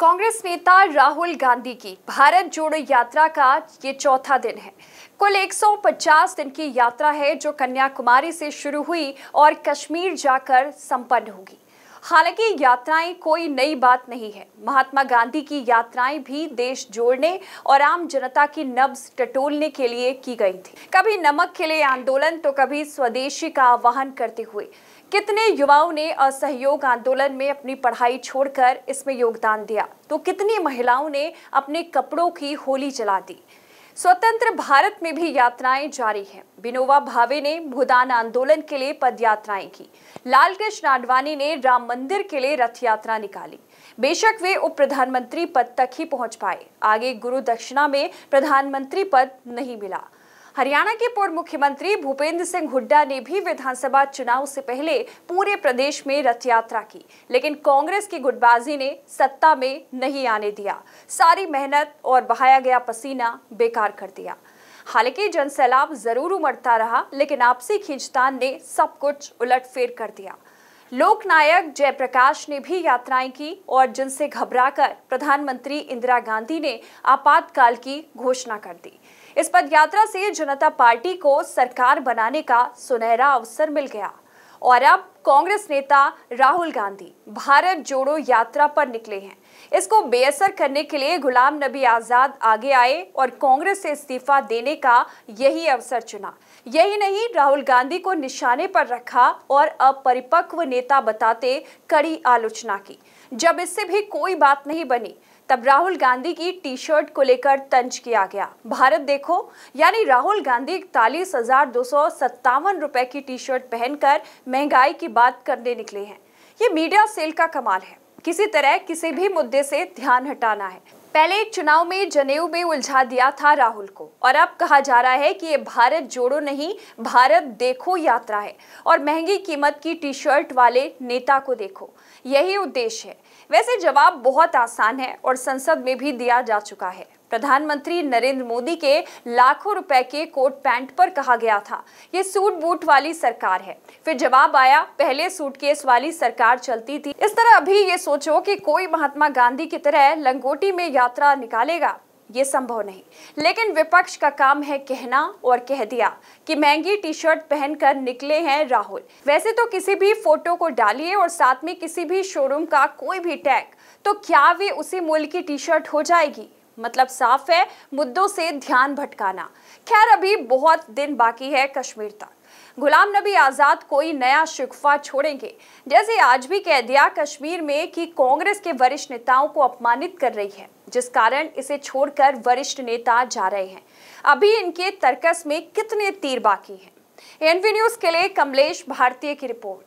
कांग्रेस नेता राहुल गांधी की भारत जोड़ो यात्रा का ये चौथा दिन है कुल 150 दिन की यात्रा है जो कन्याकुमारी से शुरू हुई और कश्मीर जाकर संपन्न होगी हालांकि यात्राएं कोई नई बात नहीं है महात्मा गांधी की यात्राएं भी देश जोड़ने और आम जनता की नब्ज टटोलने के लिए की गई थी कभी नमक के लिए आंदोलन तो कभी स्वदेशी का आह्वान करते हुए कितने युवाओं ने असहयोग आंदोलन में अपनी पढ़ाई छोड़कर इसमें योगदान दिया तो कितनी महिलाओं ने अपने कपड़ों की होली जला दी स्वतंत्र भारत में भी यात्राएं जारी हैं बिनोवा भावे ने भूदान आंदोलन के लिए पद यात्राएं की लालकृष्ण आडवाणी ने राम मंदिर के लिए रथ यात्रा निकाली बेशक वे उप प्रधानमंत्री पद तक ही पहुंच पाए आगे गुरु दक्षिणा में प्रधानमंत्री पद नहीं मिला हरियाणा के पूर्व मुख्यमंत्री भूपेंद्र सिंह हुड्डा ने भी विधानसभा चुनाव से पहले पूरे प्रदेश में रथ यात्रा की लेकिन कांग्रेस की गुटबाजी ने सत्ता में नहीं आने दिया सारी मेहनत और बहाया गया पसीना बेकार कर दिया हालांकि जनसैलाब जरूर उमड़ता रहा लेकिन आपसी खींचतान ने सब कुछ उलटफेर कर दिया लोकनायक जयप्रकाश ने भी यात्राएं की और जिनसे घबराकर प्रधानमंत्री इंदिरा गांधी ने आपातकाल की घोषणा कर दी इस पदयात्रा से जनता पार्टी को सरकार बनाने का सुनहरा अवसर मिल गया और अब कांग्रेस नेता राहुल गांधी भारत जोड़ो यात्रा पर निकले हैं इसको बेअसर करने के लिए गुलाम नबी आज़ाद आगे आए और कांग्रेस से इस्तीफा देने का यही अवसर चुना यही नहीं राहुल गांधी को निशाने पर रखा और अपरिपक्व नेता बताते कड़ी आलोचना की जब इससे भी कोई बात नहीं बनी तब राहुल गांधी की टी शर्ट को लेकर तंज किया गया भारत देखो यानी राहुल गांधी इकतालीस हजार दो सौ सत्तावन रुपए की टी शर्ट पहनकर महंगाई की बात करने निकले हैं ये मीडिया सेल का कमाल है किसी तरह किसी भी मुद्दे से ध्यान हटाना है पहले एक चुनाव में जनेऊ में उलझा दिया था राहुल को और अब कहा जा रहा है कि ये भारत जोड़ो नहीं भारत देखो यात्रा है और महंगी कीमत की टी शर्ट वाले नेता को देखो यही उद्देश्य है वैसे जवाब बहुत आसान है और संसद में भी दिया जा चुका है प्रधानमंत्री नरेंद्र मोदी के लाखों रुपए के कोट पैंट पर कहा गया था ये सूट बूट वाली सरकार है फिर जवाब आया पहले सूटकेस वाली सरकार चलती थी इस तरह अभी ये सोचो कि कोई महात्मा गांधी की तरह लंगोटी में यात्रा निकालेगा ये संभव नहीं लेकिन विपक्ष का काम है कहना और कह दिया कि महंगी टी शर्ट पहनकर निकले हैं राहुल वैसे तो किसी भी फोटो को डालिए और साथ में किसी भी शोरूम का कोई भी टैग तो क्या वे उसी मूल्य की टी शर्ट हो जाएगी मतलब साफ है मुद्दों से ध्यान भटकाना खैर अभी बहुत दिन बाकी है कश्मीर तक गुलाम नबी आज़ाद कोई नया शिकफा छोड़ेंगे जैसे आज भी कह दिया कश्मीर में कि कांग्रेस के वरिष्ठ नेताओं को अपमानित कर रही है जिस कारण इसे छोड़कर वरिष्ठ नेता जा रहे हैं अभी इनके तर्कस में कितने तीर बाकी हैं एनवी न्यूज़ के लिए कमलेश भारतीय की रिपोर्ट